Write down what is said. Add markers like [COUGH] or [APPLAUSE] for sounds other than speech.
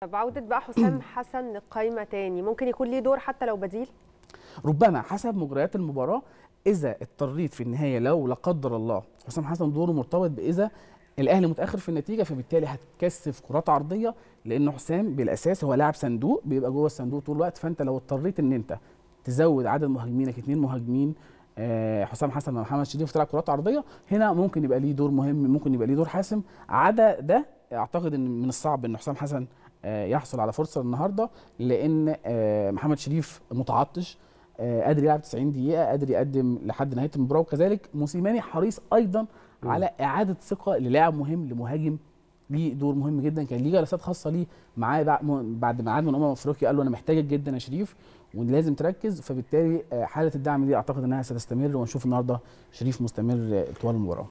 طب عودة بقى حسام [CLEARS THROAT] حسن للقايمة تاني ممكن يكون ليه دور حتى لو بديل؟ ربما حسب مجريات المباراة إذا اضطريت في النهاية لو لا قدر الله حسام حسن دوره مرتبط بإذا الاهلي متاخر في النتيجه فبالتالي هتكثف كرات عرضيه لان حسام بالاساس هو لاعب صندوق بيبقى جوه الصندوق طول الوقت فانت لو اضطريت ان انت تزود عدد مهاجمينك اثنين مهاجمين آه، حسام حسن ومحمد شريف تلعب كرات عرضيه هنا ممكن يبقى ليه دور مهم ممكن يبقى ليه دور حاسم عدا ده اعتقد ان من الصعب ان حسام حسن آه، يحصل على فرصه النهارده لان آه، محمد شريف متعطش آه، قادر يلعب 90 دقيقه قادر يقدم لحد نهايه المباراه وكذلك موسيماني حريص ايضا على اعاده ثقه للاعب مهم لمهاجم ليه دور مهم جدا كان ليه جلسات خاصه ليه معاه بعد ما عاد من امم افريقيا قال له انا محتاجك جدا يا شريف ولازم تركز فبالتالي حاله الدعم دي اعتقد انها ستستمر ونشوف النهارده شريف مستمر طوال المباراه